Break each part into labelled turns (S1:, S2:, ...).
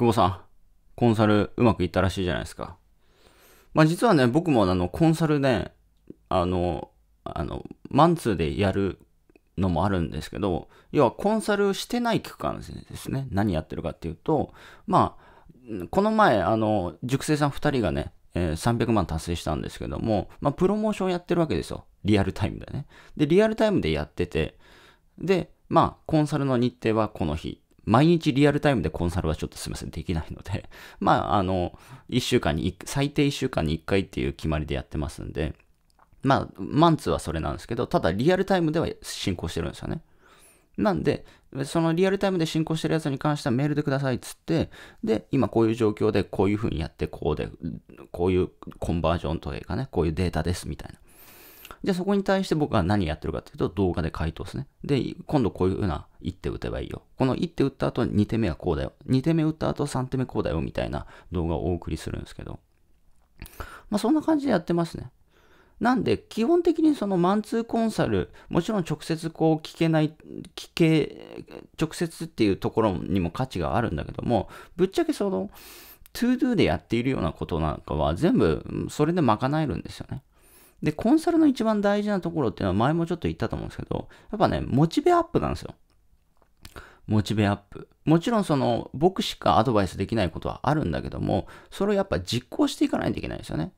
S1: 久保さん、コンサルうまくいったらしいじゃないですか。まあ実はね、僕もあの、コンサルね、あの、あの、マンツーでやるのもあるんですけど、要はコンサルしてない期間ですね。何やってるかっていうと、まあ、この前、あの、塾生さん2人がね、えー、300万達成したんですけども、まあ、プロモーションやってるわけですよ。リアルタイムでね。で、リアルタイムでやってて、で、まあ、コンサルの日程はこの日毎日リアルタイムでコンサルはちょっとすみません、できないので、まあ、あの、1週間に、最低1週間に1回っていう決まりでやってますんで、まあ、マンツーはそれなんですけど、ただリアルタイムでは進行してるんですよね。なんで、そのリアルタイムで進行してるやつに関してはメールでくださいっつって、で、今こういう状況でこういうふうにやって、こうで、こういうコンバージョンというかね、こういうデータですみたいな。じゃあそこに対して僕は何やってるかっていうと動画で回答ですね。で、今度こういうふうな一手打てばいいよ。この一手打った後2手目はこうだよ。2手目打った後3手目こうだよみたいな動画をお送りするんですけど。まあそんな感じでやってますね。なんで、基本的にそのマンツーコンサル、もちろん直接こう聞けない、聞け、直接っていうところにも価値があるんだけども、ぶっちゃけその、トゥードゥでやっているようなことなんかは全部それで賄えるんですよね。で、コンサルの一番大事なところっていうのは前もちょっと言ったと思うんですけど、やっぱね、モチベアップなんですよ。モチベアップ。もちろんその、僕しかアドバイスできないことはあるんだけども、それをやっぱ実行していかないといけないですよね。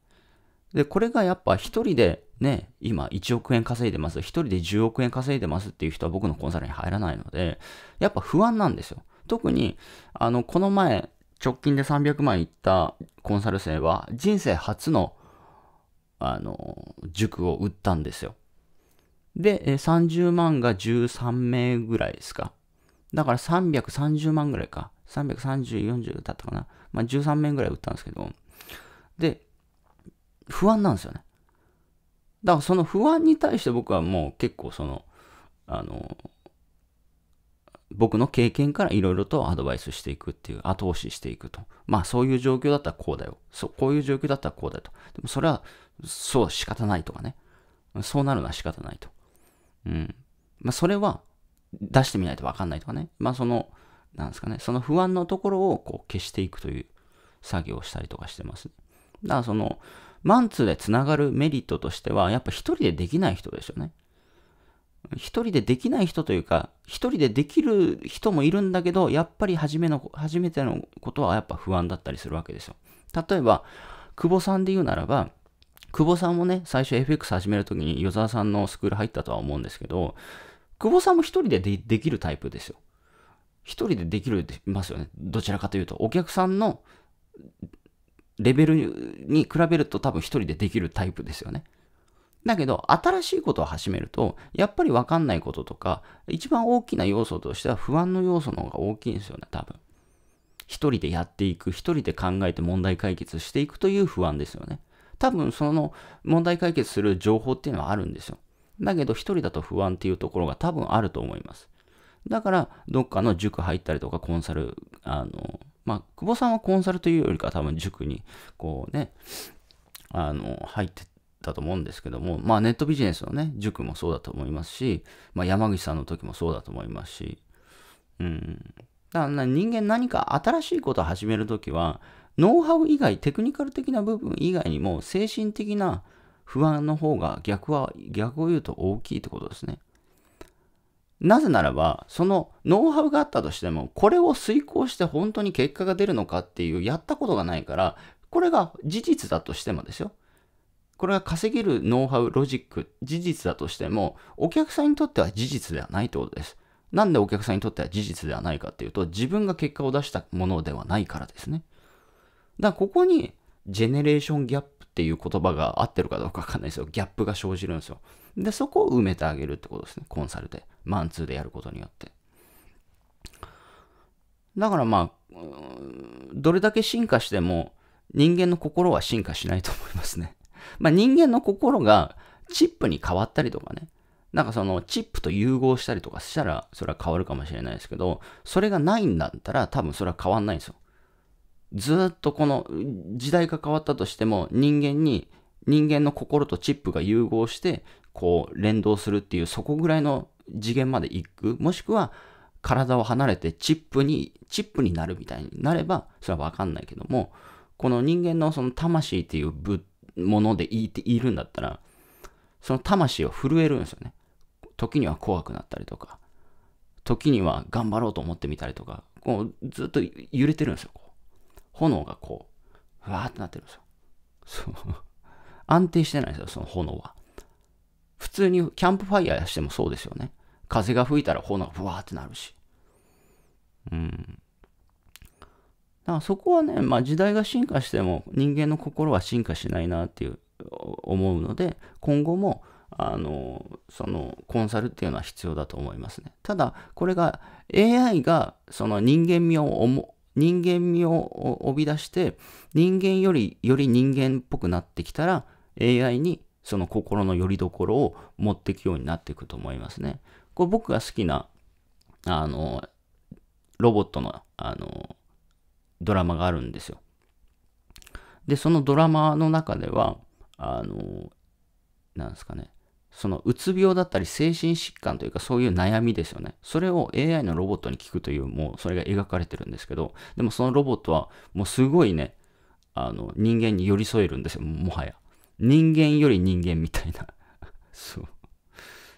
S1: で、これがやっぱ一人でね、今1億円稼いでます、一人で10億円稼いでますっていう人は僕のコンサルに入らないので、やっぱ不安なんですよ。特に、あの、この前、直近で300万いったコンサル生は、人生初のあの、塾を売ったんですよ。で、30万が13名ぐらいですか。だから330万ぐらいか。330、40だったかな。まあ、13名ぐらい売ったんですけど。で、不安なんですよね。だからその不安に対して僕はもう結構その、あの、僕の経験からいろいろとアドバイスしていくっていう、後押ししていくと。まあそういう状況だったらこうだよ。そう、こういう状況だったらこうだと。でもそれは、そう仕方ないとかね。そうなるのは仕方ないと。うん。まあそれは出してみないとわかんないとかね。まあその、なんですかね、その不安のところをこう消していくという作業をしたりとかしてます。だからその、マンツーでつながるメリットとしては、やっぱ一人でできない人ですよね。一人でできない人というか、一人でできる人もいるんだけど、やっぱり初めの、初めてのことはやっぱ不安だったりするわけですよ。例えば、久保さんで言うならば、久保さんもね、最初 FX 始めるときに与沢さんのスクール入ったとは思うんですけど、久保さんも一人でできるタイプですよ。一人でできるますよね。どちらかというと、お客さんのレベルに比べると多分一人でできるタイプですよね。だけど、新しいことを始めると、やっぱりわかんないこととか、一番大きな要素としては不安の要素の方が大きいんですよね、多分。一人でやっていく、一人で考えて問題解決していくという不安ですよね。多分その問題解決する情報っていうのはあるんですよ。だけど一人だと不安っていうところが多分あると思います。だから、どっかの塾入ったりとかコンサル、あの、まあ、久保さんはコンサルというよりか多分塾に、こうね、あの、入ってだと思うんですけども、まあ、ネットビジネスのね、塾もそうだと思いますし、まあ、山口さんの時もそうだと思いますし、うん。だから人間何か新しいことを始めるときは、ノウハウ以外、テクニカル的な部分以外にも、精神的な不安の方が逆は、逆を言うと大きいってことですね。なぜならば、そのノウハウがあったとしても、これを遂行して本当に結果が出るのかっていう、やったことがないから、これが事実だとしてもですよ。これが稼げるノウハウ、ロジック、事実だとしても、お客さんにとっては事実ではないってことです。なんでお客さんにとっては事実ではないかっていうと、自分が結果を出したものではないからですね。だからここに、ジェネレーションギャップっていう言葉が合ってるかどうかわかんないですよ。ギャップが生じるんですよ。で、そこを埋めてあげるってことですね。コンサルで。マンツーでやることによって。だからまあ、どれだけ進化しても、人間の心は進化しないと思いますね。まあ、人間の心がチップに変わったりとかね、なんかそのチップと融合したりとかしたら、それは変わるかもしれないですけど、それがないんだったら多分それは変わんないんですよ。ずっとこの時代が変わったとしても人間に人間の心とチップが融合してこう連動するっていうそこぐらいの次元まで行くもしくは体を離れてチップにチップになるみたいになればそれは分かんないけどもこの人間のその魂っていう物ものでいているんだったら、その魂を震えるんですよね。時には怖くなったりとか、時には頑張ろうと思ってみたりとか、こうずっと揺れてるんですよ。炎がこう、ふわーってなってるんですよ。そう。安定してないんですよ、その炎は。普通にキャンプファイヤーしてもそうですよね。風が吹いたら炎がふわーってなるし。うん。だからそこはね、まあ、時代が進化しても人間の心は進化しないなっていう思うので今後もあのそのコンサルっていうのは必要だと思いますね。ただこれが AI がその人間味を人間味を帯び出して人間よりより人間っぽくなってきたら AI にその心の拠り所を持っていくようになっていくと思いますね。これ僕が好きなあのロボットのあのドラマがあるんですよ。で、そのドラマの中では、あの、なんですかね、そのうつ病だったり精神疾患というかそういう悩みですよね。それを AI のロボットに聞くという、もうそれが描かれてるんですけど、でもそのロボットはもうすごいね、あの、人間に寄り添えるんですよ、もはや。人間より人間みたいな。そう。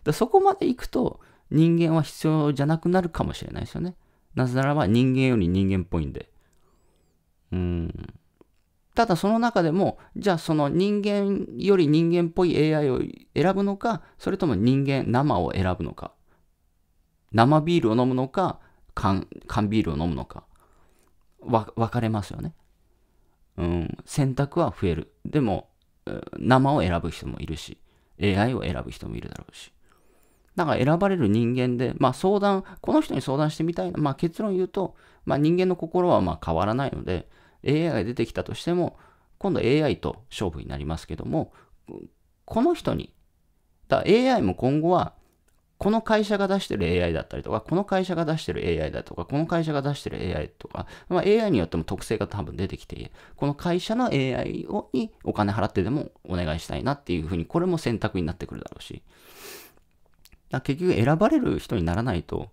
S1: だそこまで行くと人間は必要じゃなくなるかもしれないですよね。なぜならば人間より人間っぽいんで。ただその中でもじゃあその人間より人間っぽい AI を選ぶのかそれとも人間生を選ぶのか生ビールを飲むのか缶缶ビールを飲むのか分かれますよね、うん、選択は増えるでも生を選ぶ人もいるし AI を選ぶ人もいるだろうしだから選ばれる人間で、まあ、相談この人に相談してみたいな、まあ、結論言うと、まあ、人間の心はま変わらないので AI が出てきたとしても、今度 AI と勝負になりますけども、この人に、だ AI も今後は、この会社が出してる AI だったりとか、この会社が出してる AI だとか、この会社が出してる AI とか、まあ、AI によっても特性が多分出てきて、この会社の AI をにお金払ってでもお願いしたいなっていうふうに、これも選択になってくるだろうし、だ結局選ばれる人にならないと、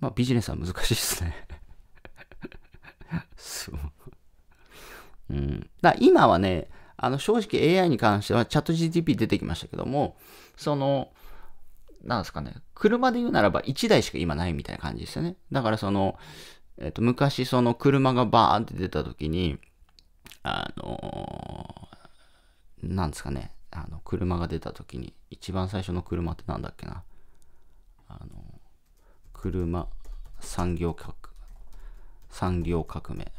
S1: まあ、ビジネスは難しいですねうん、だ今はね、あの正直 AI に関してはチャット GTP 出てきましたけども、その、なんですかね、車で言うならば1台しか今ないみたいな感じですよね。だからその、えっ、ー、と、昔その車がバーンって出た時に、あのー、なんですかね、あの、車が出た時に、一番最初の車ってなんだっけな、あのー、車産業革、産業革命。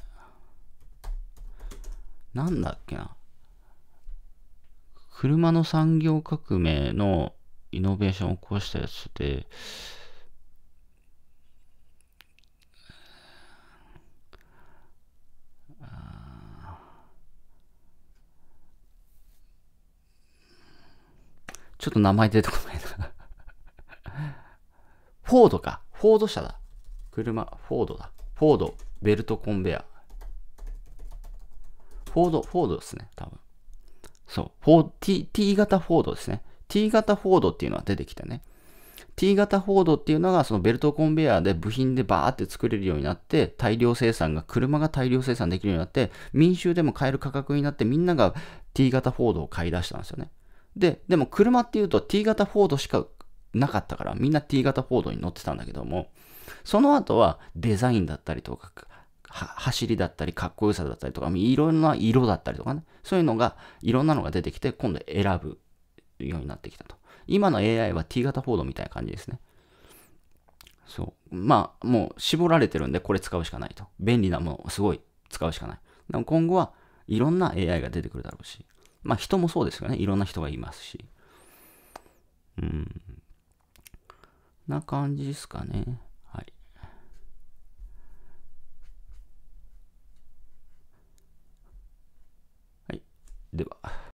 S1: なんだっけな。車の産業革命のイノベーションを起こしたやつで、ちょっと名前出てこないなフォードか。フォード車だ。車、フォードだ。フォード、ベルトコンベア。フォード、フォードですね、多分。そう、T, T 型フォードですね。T 型フォードっていうのは出てきてね。T 型フォードっていうのがそのベルトコンベヤーで部品でバーって作れるようになって大量生産が車が大量生産できるようになって民衆でも買える価格になってみんなが T 型フォードを買い出したんですよねででも車っていうと T 型フォードしかなかったからみんな T 型フォードに乗ってたんだけどもその後はデザインだったりとか走りだったり、かっこよさだったりとか、いろんな色だったりとかね、そういうのが、いろんなのが出てきて、今度選ぶようになってきたと。今の AI は T 型フォードみたいな感じですね。そう。まあ、もう絞られてるんで、これ使うしかないと。便利なもの、すごい使うしかない。でも今後はいろんな AI が出てくるだろうし、まあ人もそうですよね。いろんな人がいますし。うん。な感じですかね。では。